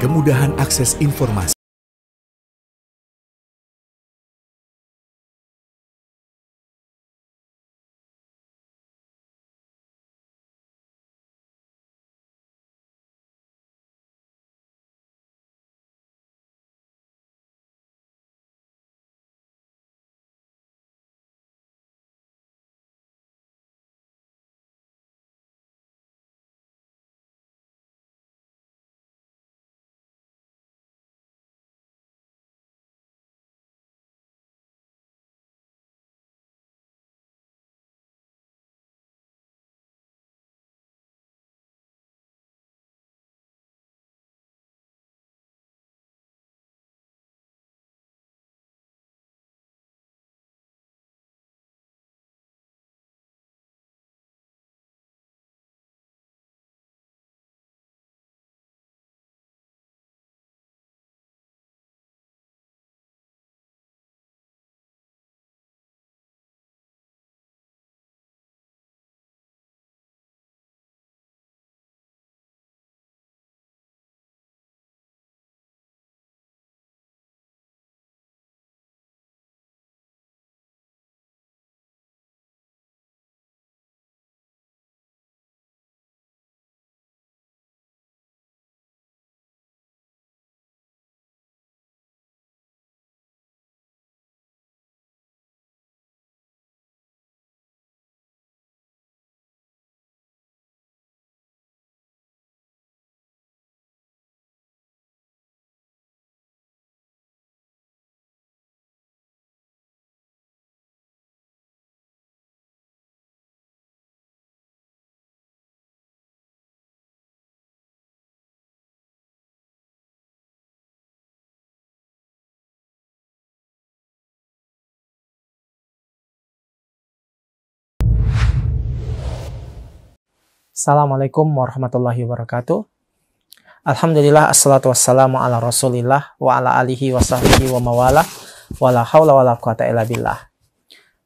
kemudahan akses informasi Assalamualaikum warahmatullahi wabarakatuh. Alhamdulillah, assalatu wassalamu ala rasulillah wa ala alihi wa sahbihi wa mawala wa la hawla wa la quwata illa billah.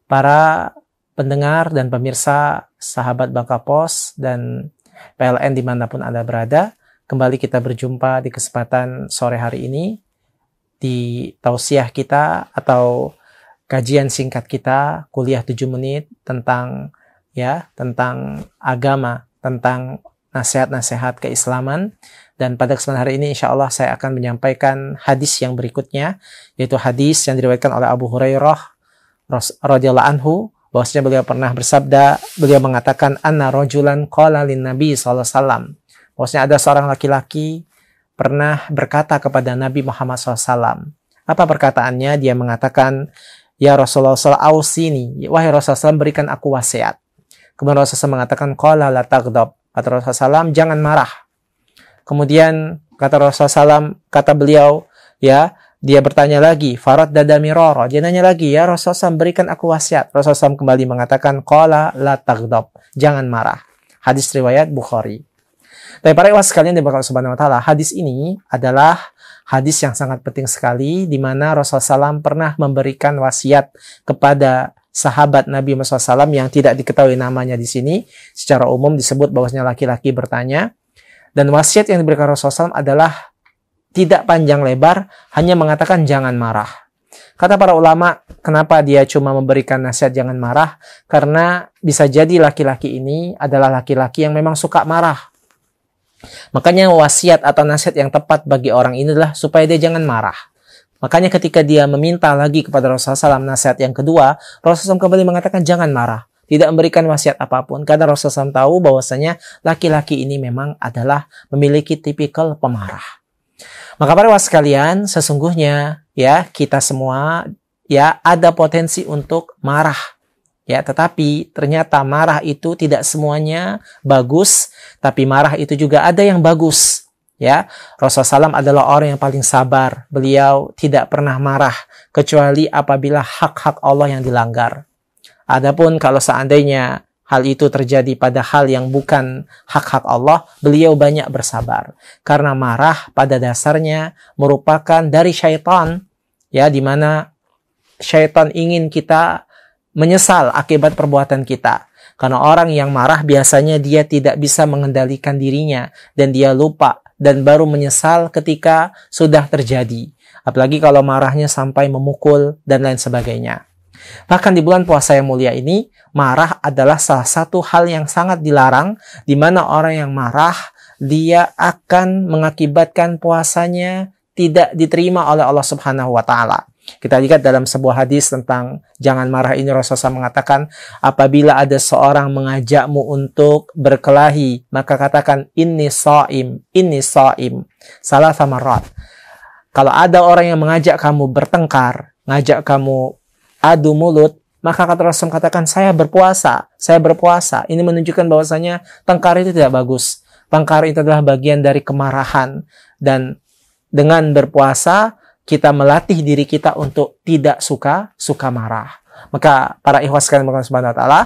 Para pendengar dan pemirsa sahabat Bangka Pos dan PLN dimanapun Anda berada, kembali kita berjumpa di kesempatan sore hari ini di tausiah kita atau kajian singkat kita kuliah 7 menit tentang ya tentang agama tentang nasihat-nasihat keislaman. Dan pada kesempatan hari ini insya Allah saya akan menyampaikan hadis yang berikutnya, yaitu hadis yang diriwayatkan oleh Abu Hurairah radhiyallahu anhu bahwasanya beliau pernah bersabda, beliau mengatakan anna rajulan qala lin nabi sallallahu alaihi wasallam. Bahwasanya ada seorang laki-laki pernah berkata kepada Nabi Muhammad SAW. Apa perkataannya? Dia mengatakan, Ya Rasulullah SAW, ausini. Wahai Rasulullah SAW, berikan aku wasiat. Kemudian Rasulullah SAW mengatakan, Qala la taghdab Kata Rasulullah SAW, jangan marah. Kemudian kata Rasulullah SAW, kata beliau, ya, dia bertanya lagi, Farad dada miroro. Dia nanya lagi, ya Rasulullah SAW berikan aku wasiat. Rasulullah SAW kembali mengatakan, Qala la taghdab Jangan marah. Hadis riwayat Bukhari. Tapi para iwas sekalian di Allah Subhanahu Wa Taala, hadis ini adalah hadis yang sangat penting sekali di mana Rasulullah SAW pernah memberikan wasiat kepada sahabat Nabi Muhammad SAW yang tidak diketahui namanya di sini secara umum disebut bahwasanya laki-laki bertanya dan wasiat yang diberikan Rasulullah SAW adalah tidak panjang lebar hanya mengatakan jangan marah kata para ulama kenapa dia cuma memberikan nasihat jangan marah karena bisa jadi laki-laki ini adalah laki-laki yang memang suka marah makanya wasiat atau nasihat yang tepat bagi orang ini adalah supaya dia jangan marah Makanya ketika dia meminta lagi kepada Rasulullah SAW nasihat yang kedua, Rasulullah SAW kembali mengatakan jangan marah. Tidak memberikan wasiat apapun. Karena Rasulullah SAW tahu bahwasanya laki-laki ini memang adalah memiliki tipikal pemarah. Maka para was kalian sesungguhnya ya kita semua ya ada potensi untuk marah. Ya, tetapi ternyata marah itu tidak semuanya bagus, tapi marah itu juga ada yang bagus ya Rasulullah SAW adalah orang yang paling sabar beliau tidak pernah marah kecuali apabila hak-hak Allah yang dilanggar adapun kalau seandainya hal itu terjadi pada hal yang bukan hak-hak Allah beliau banyak bersabar karena marah pada dasarnya merupakan dari syaitan ya di mana syaitan ingin kita menyesal akibat perbuatan kita karena orang yang marah biasanya dia tidak bisa mengendalikan dirinya dan dia lupa dan baru menyesal ketika sudah terjadi. Apalagi kalau marahnya sampai memukul dan lain sebagainya. Bahkan di bulan puasa yang mulia ini, marah adalah salah satu hal yang sangat dilarang di mana orang yang marah dia akan mengakibatkan puasanya tidak diterima oleh Allah Subhanahu wa taala. Kita lihat dalam sebuah hadis tentang jangan marah ini Rasulullah mengatakan apabila ada seorang mengajakmu untuk berkelahi maka katakan ini soim, ini soim. Salah sama rot. Kalau ada orang yang mengajak kamu bertengkar, ngajak kamu adu mulut, maka kata Rasul katakan saya berpuasa, saya berpuasa. Ini menunjukkan bahwasanya tengkar itu tidak bagus. Tengkar itu adalah bagian dari kemarahan dan dengan berpuasa kita melatih diri kita untuk tidak suka, suka marah. Maka para ikhwas sekalian Subhanahu wa taala,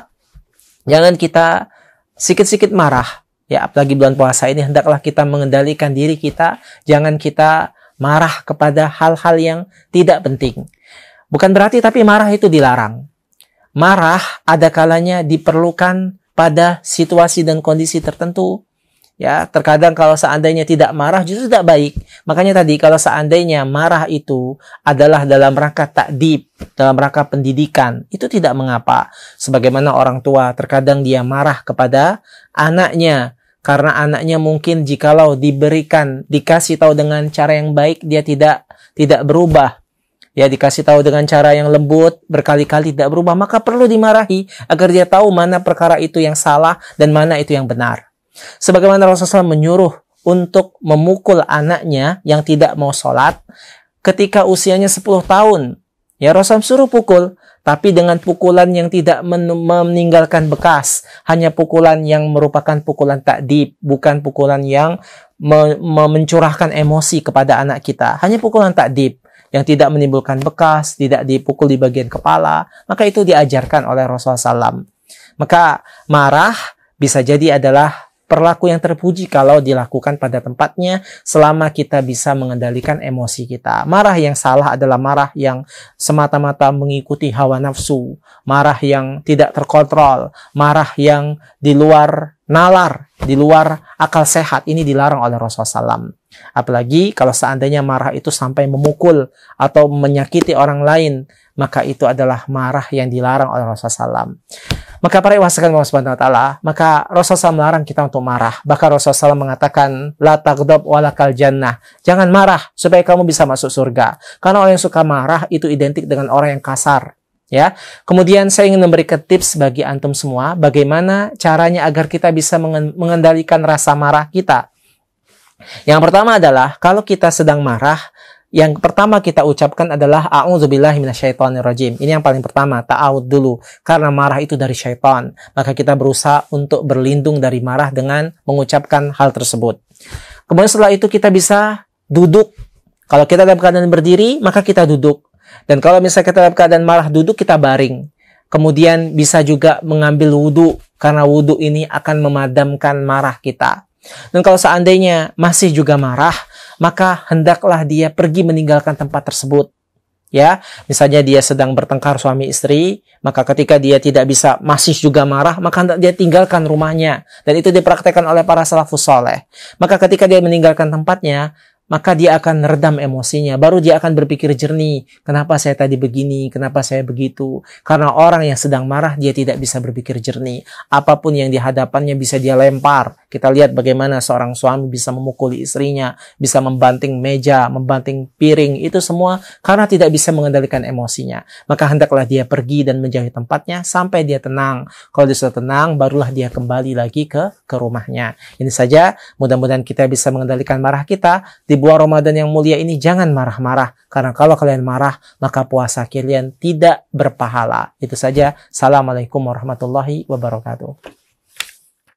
jangan kita sikit-sikit marah. Ya, apalagi bulan puasa ini hendaklah kita mengendalikan diri kita, jangan kita marah kepada hal-hal yang tidak penting. Bukan berarti tapi marah itu dilarang. Marah ada kalanya diperlukan pada situasi dan kondisi tertentu Ya, terkadang kalau seandainya tidak marah justru tidak baik. Makanya tadi kalau seandainya marah itu adalah dalam rangka takdib, dalam rangka pendidikan, itu tidak mengapa. Sebagaimana orang tua terkadang dia marah kepada anaknya karena anaknya mungkin jikalau diberikan, dikasih tahu dengan cara yang baik dia tidak tidak berubah. Ya dikasih tahu dengan cara yang lembut, berkali-kali tidak berubah, maka perlu dimarahi agar dia tahu mana perkara itu yang salah dan mana itu yang benar. Sebagaimana Rasulullah menyuruh untuk memukul anaknya yang tidak mau sholat ketika usianya 10 tahun. Ya Rasulullah suruh pukul, tapi dengan pukulan yang tidak meninggalkan bekas. Hanya pukulan yang merupakan pukulan takdib, bukan pukulan yang me me mencurahkan emosi kepada anak kita. Hanya pukulan takdib yang tidak menimbulkan bekas, tidak dipukul di bagian kepala. Maka itu diajarkan oleh Rasulullah SAW. Maka marah bisa jadi adalah Perlaku yang terpuji kalau dilakukan pada tempatnya selama kita bisa mengendalikan emosi kita. Marah yang salah adalah marah yang semata-mata mengikuti hawa nafsu, marah yang tidak terkontrol, marah yang di luar nalar, di luar akal sehat. Ini dilarang oleh Rasulullah SAW. Apalagi kalau seandainya marah itu sampai memukul atau menyakiti orang lain, maka itu adalah marah yang dilarang oleh Rasulullah SAW. Maka para iwasakan Allah Subhanahu wa taala, maka Rasulullah SAW melarang kita untuk marah. Bahkan Rasulullah SAW mengatakan la taghdab walakal jannah. Jangan marah supaya kamu bisa masuk surga. Karena orang yang suka marah itu identik dengan orang yang kasar. Ya. Kemudian saya ingin memberikan tips bagi antum semua bagaimana caranya agar kita bisa mengendalikan rasa marah kita. Yang pertama adalah kalau kita sedang marah, yang pertama kita ucapkan adalah a'udzubillahi minasyaitonirrajim. Ini yang paling pertama, ta'awud dulu karena marah itu dari syaitan. Maka kita berusaha untuk berlindung dari marah dengan mengucapkan hal tersebut. Kemudian setelah itu kita bisa duduk. Kalau kita dalam keadaan berdiri, maka kita duduk. Dan kalau misalnya kita dalam keadaan marah duduk, kita baring. Kemudian bisa juga mengambil wudhu, karena wudhu ini akan memadamkan marah kita. Dan kalau seandainya masih juga marah, maka hendaklah dia pergi meninggalkan tempat tersebut. Ya, misalnya dia sedang bertengkar suami istri, maka ketika dia tidak bisa masih juga marah, maka hendak dia tinggalkan rumahnya. Dan itu dipraktekkan oleh para salafus soleh. Maka ketika dia meninggalkan tempatnya, maka dia akan redam emosinya. Baru dia akan berpikir jernih, kenapa saya tadi begini, kenapa saya begitu. Karena orang yang sedang marah, dia tidak bisa berpikir jernih. Apapun yang dihadapannya bisa dia lempar, kita lihat bagaimana seorang suami bisa memukuli istrinya, bisa membanting meja, membanting piring, itu semua karena tidak bisa mengendalikan emosinya. Maka hendaklah dia pergi dan menjauhi tempatnya sampai dia tenang. Kalau dia sudah tenang, barulah dia kembali lagi ke ke rumahnya. Ini saja, mudah-mudahan kita bisa mengendalikan marah kita. Di bulan Ramadan yang mulia ini jangan marah-marah, karena kalau kalian marah, maka puasa kalian tidak berpahala. Itu saja. Assalamualaikum warahmatullahi wabarakatuh.